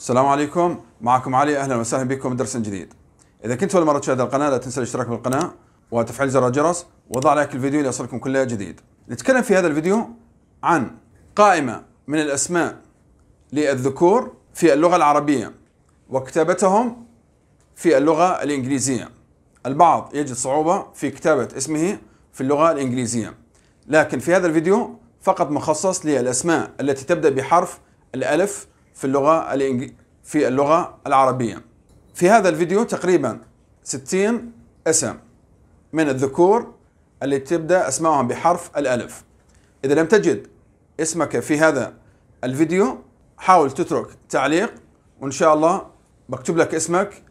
السلام عليكم معكم علي اهلا وسهلا بكم درس جديد اذا كنت اول مره تشاهد القناه لا تنسى الاشتراك بالقناه وتفعيل زر الجرس وضع لايك الفيديو ليصلكم كل جديد نتكلم في هذا الفيديو عن قائمه من الاسماء للذكور في اللغه العربيه وكتابتهم في اللغه الانجليزيه البعض يجد صعوبه في كتابه اسمه في اللغه الانجليزيه لكن في هذا الفيديو فقط مخصص للاسماء التي تبدا بحرف الالف في اللغة في اللغة العربية في هذا الفيديو تقريبا 60 اسم من الذكور اللي تبدأ أسمائهم بحرف الألف إذا لم تجد اسمك في هذا الفيديو حاول تترك تعليق وإن شاء الله بكتب لك اسمك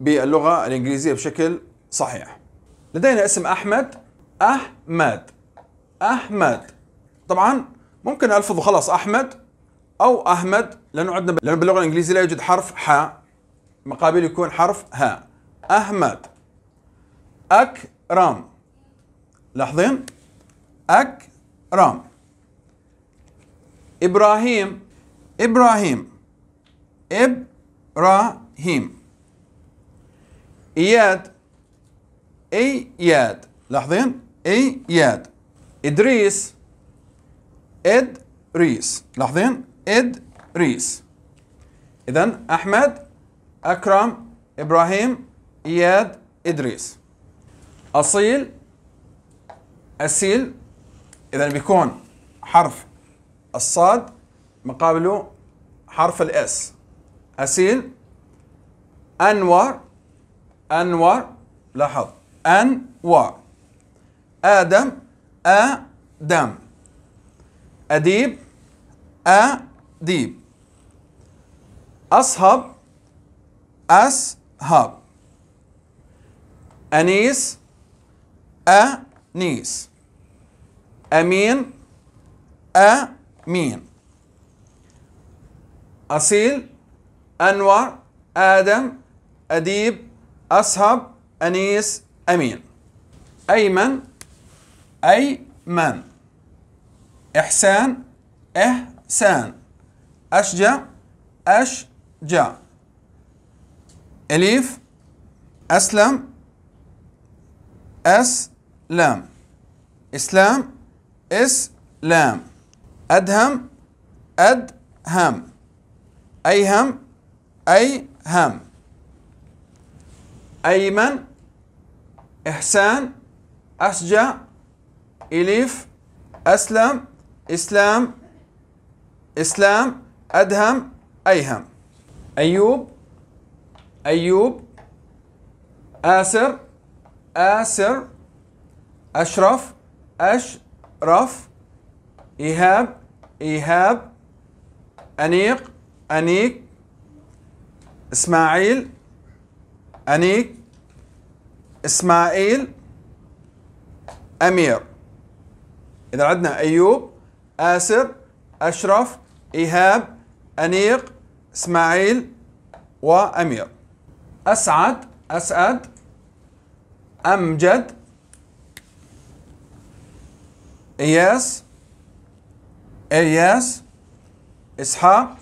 باللغة الإنجليزية بشكل صحيح لدينا اسم أحمد أحمد أحمد طبعا ممكن ألفظ خلاص أحمد او احمد لانه عندنا لانه باللغه الانجليزيه لا يوجد حرف حاء مقابل يكون حرف هاء احمد اكرم لاحظين اكرم ابراهيم ابراهيم ابراهيم اياد اياد لاحظين اياد ادريس ادريس لاحظين إدريس إذا أحمد أكرم إبراهيم إياد إدريس أصيل أسيل إذا بيكون حرف الصاد مقابله حرف الإس أسيل أنور أنور لاحظ أنور آدم آدم أديب آدم ديب أصهب أسهب أنيس أنيس أمين أمين أصيل أنور آدم أديب أصهب أنيس أمين أيمن أيمن إحسان إحسان أشجع أشجع أليف أسلم أسلم إسلام إسلام أدهم أدهم أيهم أيهم أيمن إحسان أشجع إليف أسلم إسلام إسلام أدهم أيهم أيوب أيوب آسر آسر أشرف أشرف إيهاب إيهاب أنيق أنيك إسماعيل أنيك إسماعيل أمير إذا عدنا أيوب آسر أشرف إيهاب أنيق إسماعيل وأمير أسعد أسعد أمجد إياس إياس إسحاق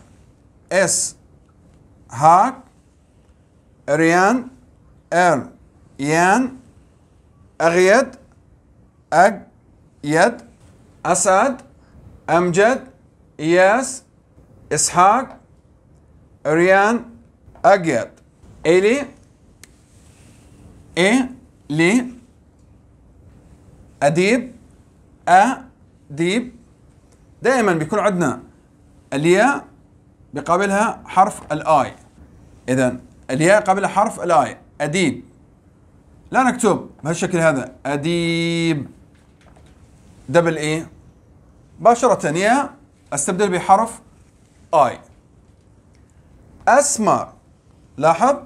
إس هاك ريان إر يان أغيد أج يد أسعد أمجد إياس إسحاق ريان أجياد إلي ا لي أديب أديب دائما بيكون عندنا الياء بقابلها حرف الآي إذا الياء قبلها حرف الآي أديب لا نكتب بهالشكل هذا أديب دبل إي مباشرة يا استبدل بحرف اي أسمر لاحظ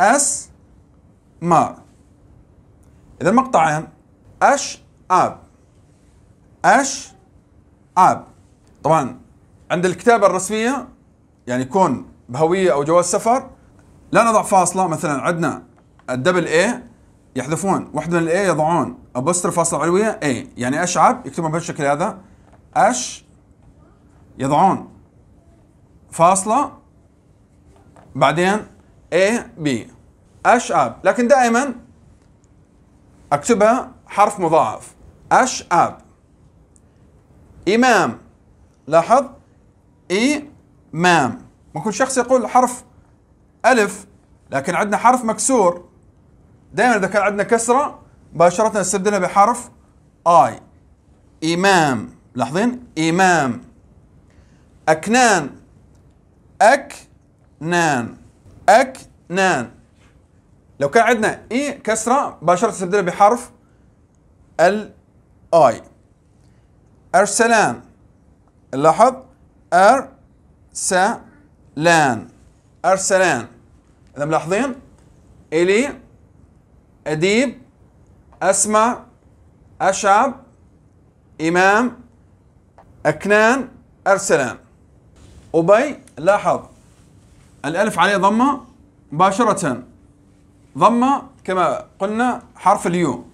اسمع اذا مقطعين أش أب طبعا عند الكتابه الرسميه يعني يكون بهويه او جواز سفر لا نضع فاصله مثلا عندنا الدبل اي يحذفون واحده من الاي يضعون ابوستر فاصله علويه اي يعني اشعب يكتبون بهالشكل هذا اش يضعون فاصلة بعدين A B أش أب لكن دائما أكتبها حرف مضاعف أش أب إمام لاحظ إمام ممكن شخص يقول حرف ألف لكن عندنا حرف مكسور دائما إذا كان عندنا كسرة مباشرة نستبدلها بحرف آي إمام لاحظين إمام أكنان أكنان أكنان لو كان عندنا إي كسرة مباشرة تستبدلها بحرف الآي أرسلان لاحظ لان أرسلان إذا ملاحظين إلي أديب أسمع أشعب إمام أكنان أرسلان أبي لاحظ الألف عليه ضمة مباشرة ضمة كما قلنا حرف اليو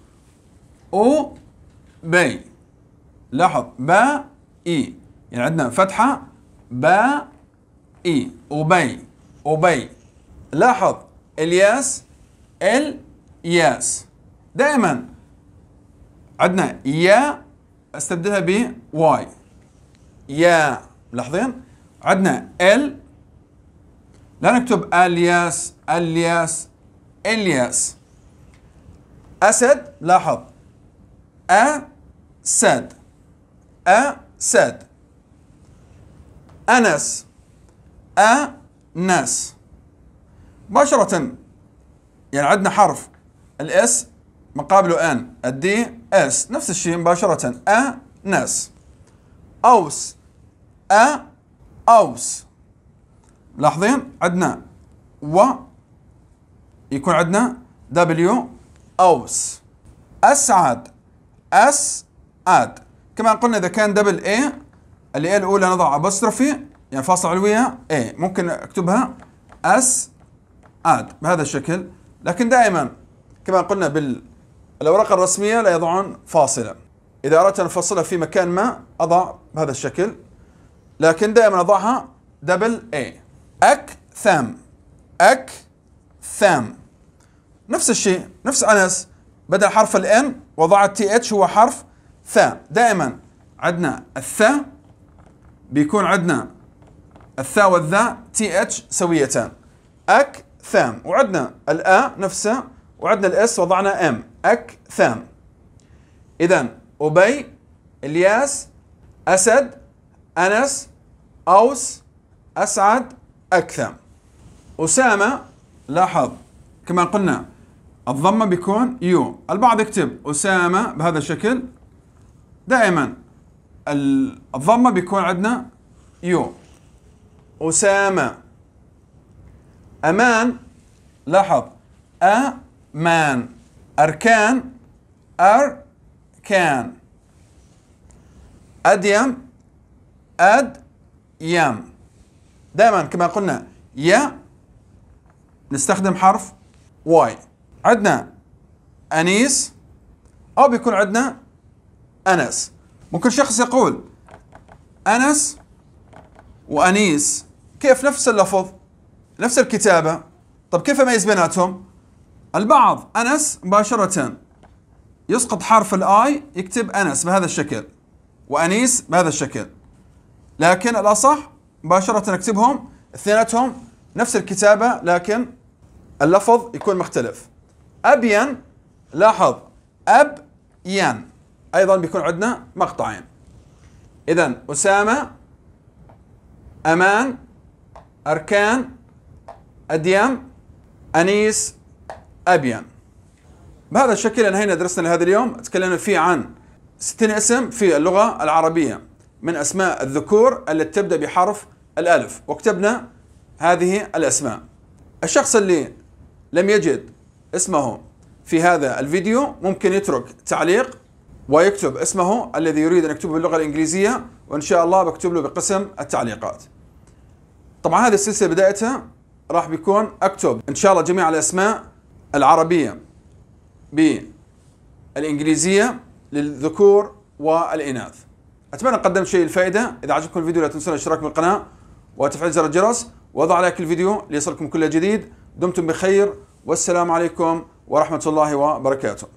أو بي لاحظ با إي يعني عندنا فتحة با إي أو بي لاحظ الياس الياس دائما عندنا يا استبدلها ب واي يا ملاحظين عندنا ال لا نكتب الياس الياس الياس اسد لاحظ اسد اسد انس انس مباشرة يعني عندنا حرف الاس مقابله ان الدي اس نفس الشيء مباشرة انس اوس أ أوس لاحظين عندنا و يكون عندنا دبليو أوس أسعد أسعد كما قلنا إذا كان دبل اي اللي إيه الأولى نضع أبوسترفي يعني فاصلة علوية اي ممكن أكتبها أس أد بهذا الشكل لكن دائما كما قلنا بالأوراق الرسمية لا يضعون فاصلة إذا أردت أن أفصلها في مكان ما أضع بهذا الشكل لكن دائما اضعها دبل اي اك ثام نفس الشيء نفس انس بدل حرف الان وضعت تي اتش هو حرف ثا دائما عندنا الثا بيكون عندنا الثا والذا تي اتش سويتان اك ثام وعندنا الا نفسها وعندنا الاس وضعنا ام اك ثام اذا ابي الياس اسد أنس أوس أسعد أكثم أسامة لاحظ كما قلنا الضمة بيكون يو البعض يكتب أسامة بهذا الشكل دائما الضمة بيكون عندنا يو أسامة أمان لاحظ أمان أركان أركان أديم أد يام دائما كما قلنا يا نستخدم حرف واي عندنا أنيس أو بيكون عندنا أنس ممكن شخص يقول أنس وأنيس كيف نفس اللفظ نفس الكتابة طب كيف أميز بيناتهم البعض أنس مباشرة يسقط حرف الآي يكتب أنس بهذا الشكل وأنيس بهذا الشكل لكن الأصح مباشرة أكتبهم اثنيناتهم نفس الكتابة لكن اللفظ يكون مختلف أبين لاحظ أب ين أيضا بيكون عندنا مقطعين إذا أسامة أمان أركان أديم أنيس أبين بهذا الشكل انهينا درسنا لهذا اليوم تكلمنا فيه عن 60 اسم في اللغة العربية من أسماء الذكور التي تبدأ بحرف الألف وكتبنا هذه الأسماء الشخص اللي لم يجد اسمه في هذا الفيديو ممكن يترك تعليق ويكتب اسمه الذي يريد أن يكتبه باللغة الإنجليزية وإن شاء الله بكتب له بقسم التعليقات طبعا هذه السلسلة بدايتها راح بيكون أكتب إن شاء الله جميع الأسماء العربية بالإنجليزية للذكور والإناث اتمنى قدمت شيء الفائده اذا عجبكم الفيديو لا تنسوا الاشتراك بالقناه وتفعيل زر الجرس وضع لايك الفيديو ليصلكم كل جديد دمتم بخير والسلام عليكم ورحمه الله وبركاته